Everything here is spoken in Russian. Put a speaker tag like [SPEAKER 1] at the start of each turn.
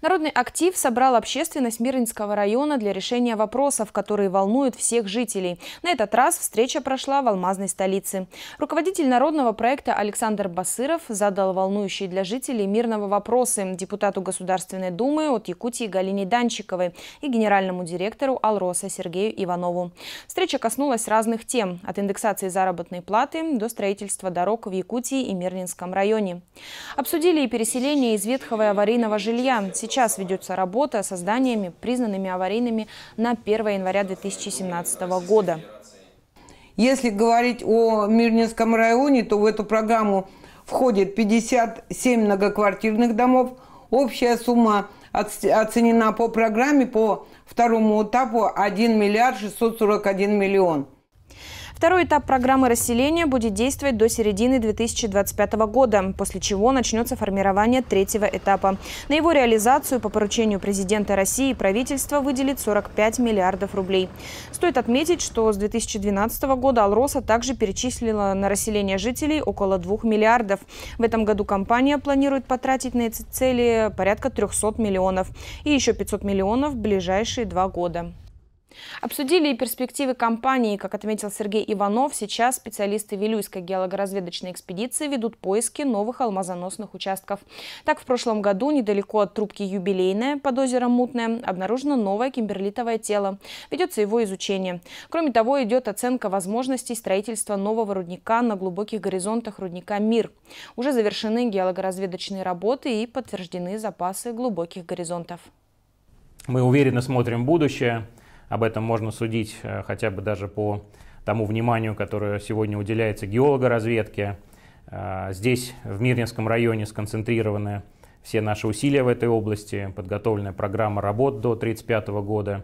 [SPEAKER 1] Народный актив собрал общественность Мирнинского района для решения вопросов, которые волнуют всех жителей. На этот раз встреча прошла в Алмазной столице. Руководитель народного проекта Александр Басыров задал волнующие для жителей мирного вопросы депутату Государственной Думы от Якутии Галине Данчиковой и генеральному директору Алроса Сергею Иванову. Встреча коснулась разных тем – от индексации заработной платы до строительства дорог в Якутии и Мирнинском районе. Обсудили и переселение из ветхого и аварийного жилья. Сейчас ведется работа со зданиями, признанными аварийными на 1 января 2017 года.
[SPEAKER 2] Если говорить о Мирнинском районе, то в эту программу входит 57 многоквартирных домов. Общая сумма оценена по программе по второму этапу 1 миллиард 641 миллион.
[SPEAKER 1] Второй этап программы расселения будет действовать до середины 2025 года, после чего начнется формирование третьего этапа. На его реализацию по поручению президента России правительство выделит 45 миллиардов рублей. Стоит отметить, что с 2012 года Алроса также перечислила на расселение жителей около 2 миллиардов. В этом году компания планирует потратить на эти цели порядка 300 миллионов и еще 500 миллионов в ближайшие два года. Обсудили и перспективы компании. Как отметил Сергей Иванов, сейчас специалисты Вилюйской геологоразведочной экспедиции ведут поиски новых алмазоносных участков. Так, в прошлом году недалеко от трубки Юбилейная под озером Мутное обнаружено новое кимберлитовое тело. Ведется его изучение. Кроме того, идет оценка возможностей строительства нового рудника на глубоких горизонтах рудника «Мир». Уже завершены геологоразведочные работы и подтверждены запасы глубоких горизонтов.
[SPEAKER 3] Мы уверенно смотрим будущее, об этом можно судить э, хотя бы даже по тому вниманию, которое сегодня уделяется геологоразведке. Э, здесь, в Мирнинском районе, сконцентрированы все наши усилия в этой области, подготовлена программа работ до 1935 года.